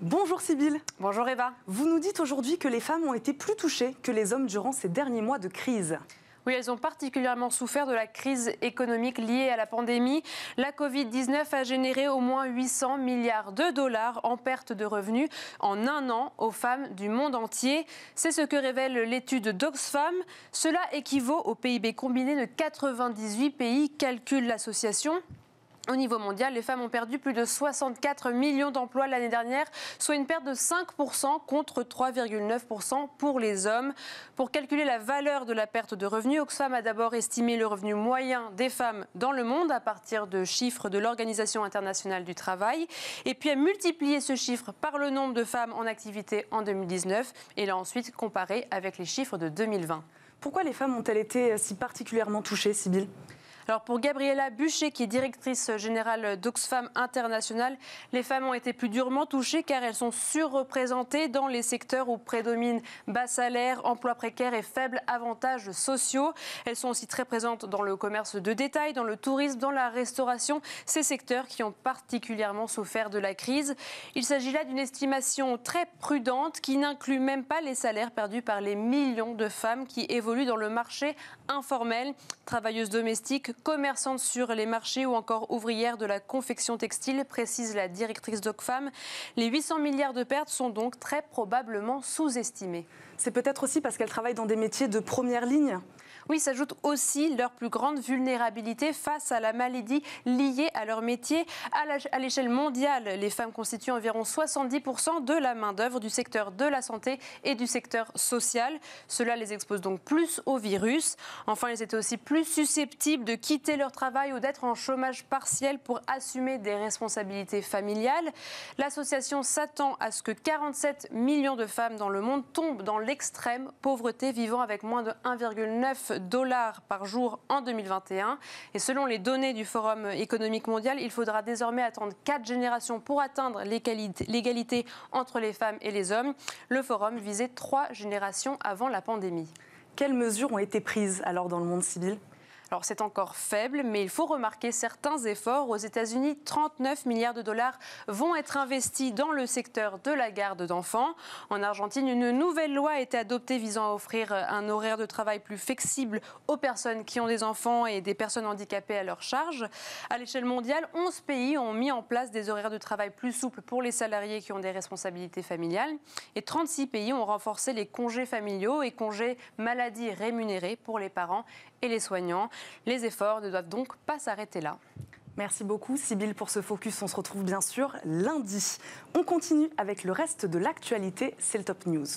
Bonjour Sybille. Bonjour Eva. Vous nous dites aujourd'hui que les femmes ont été plus touchées que les hommes durant ces derniers mois de crise. Oui, elles ont particulièrement souffert de la crise économique liée à la pandémie. La Covid-19 a généré au moins 800 milliards de dollars en perte de revenus en un an aux femmes du monde entier. C'est ce que révèle l'étude d'Oxfam. Cela équivaut au PIB combiné de 98 pays, calcule l'association. Au niveau mondial, les femmes ont perdu plus de 64 millions d'emplois l'année dernière, soit une perte de 5% contre 3,9% pour les hommes. Pour calculer la valeur de la perte de revenus, Oxfam a d'abord estimé le revenu moyen des femmes dans le monde à partir de chiffres de l'Organisation internationale du travail, et puis a multiplié ce chiffre par le nombre de femmes en activité en 2019, et l'a ensuite comparé avec les chiffres de 2020. Pourquoi les femmes ont-elles été si particulièrement touchées, Sybille alors pour Gabriela Bûcher, qui est directrice générale d'Oxfam International, les femmes ont été plus durement touchées car elles sont surreprésentées dans les secteurs où prédominent bas salaires, emplois précaires et faibles avantages sociaux. Elles sont aussi très présentes dans le commerce de détail, dans le tourisme, dans la restauration, ces secteurs qui ont particulièrement souffert de la crise. Il s'agit là d'une estimation très prudente qui n'inclut même pas les salaires perdus par les millions de femmes qui évoluent dans le marché informel, travailleuses domestiques, commerçantes sur les marchés ou encore ouvrières de la confection textile, précise la directrice d'Ocfam. Les 800 milliards de pertes sont donc très probablement sous-estimés. C'est peut-être aussi parce qu'elles travaillent dans des métiers de première ligne. Oui, s'ajoute aussi leur plus grande vulnérabilité face à la maladie liée à leur métier. À l'échelle mondiale, les femmes constituent environ 70% de la main-d'œuvre du secteur de la santé et du secteur social. Cela les expose donc plus au virus. Enfin, elles étaient aussi plus susceptibles de quitter leur travail ou d'être en chômage partiel pour assumer des responsabilités familiales. L'association s'attend à ce que 47 millions de femmes dans le monde tombent dans l'extrême pauvreté, vivant avec moins de 1,9 dollars par jour en 2021. Et selon les données du Forum économique mondial, il faudra désormais attendre quatre générations pour atteindre l'égalité entre les femmes et les hommes. Le Forum visait trois générations avant la pandémie. Quelles mesures ont été prises alors dans le monde civil alors c'est encore faible, mais il faut remarquer certains efforts. Aux États-Unis, 39 milliards de dollars vont être investis dans le secteur de la garde d'enfants. En Argentine, une nouvelle loi a été adoptée visant à offrir un horaire de travail plus flexible aux personnes qui ont des enfants et des personnes handicapées à leur charge. À l'échelle mondiale, 11 pays ont mis en place des horaires de travail plus souples pour les salariés qui ont des responsabilités familiales. Et 36 pays ont renforcé les congés familiaux et congés maladie rémunérés pour les parents et les soignants. Les efforts ne doivent donc pas s'arrêter là. Merci beaucoup, Sybille, pour ce focus. On se retrouve bien sûr lundi. On continue avec le reste de l'actualité. C'est le Top News.